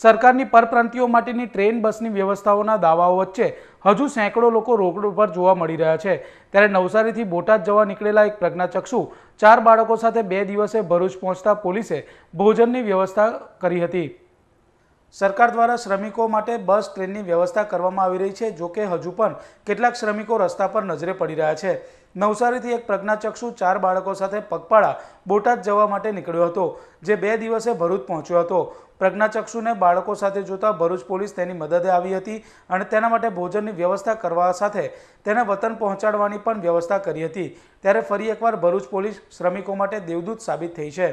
સરકારની પરપ્રાંતિઓ માટેની ટ્રેન બસની વ્યવસ્થાઓના દાવાઓ વચ્ચે હજુ સેંકડો લોકો રોકડ ઉપર જોવા મળી રહ્યા છે ત્યારે નવસારીથી બોટાદ જવા નીકળેલા એક પ્રજ્ઞાચક્ષુ ચાર બાળકો સાથે બે દિવસે ભરૂચ પહોંચતા પોલીસે ભોજનની વ્યવસ્થા કરી હતી સરકાર દ્વારા શ્રમિકો માટે બસ ટ્રેનની વ્યવસ્થા કરવામાં આવી રહી છે જોકે હજુ પણ કેટલાક શ્રમિકો રસ્તા પર નજરે પડી રહ્યા છે નવસારીથી એક પ્રજ્ઞાચક્ષુ ચાર બાળકો સાથે પગપાળા બોટાદ જવા માટે નીકળ્યો હતો જે બે દિવસે ભરૂચ પહોંચ્યો હતો પ્રજ્ઞાચક્ષુને બાળકો સાથે જોતા ભરૂચ પોલીસ તેની મદદે આવી હતી અને તેના માટે ભોજનની વ્યવસ્થા કરવા સાથે તેને વતન પહોંચાડવાની પણ વ્યવસ્થા કરી હતી ત્યારે ફરી એકવાર ભરૂચ પોલીસ શ્રમિકો માટે દેવદૂત સાબિત થઈ છે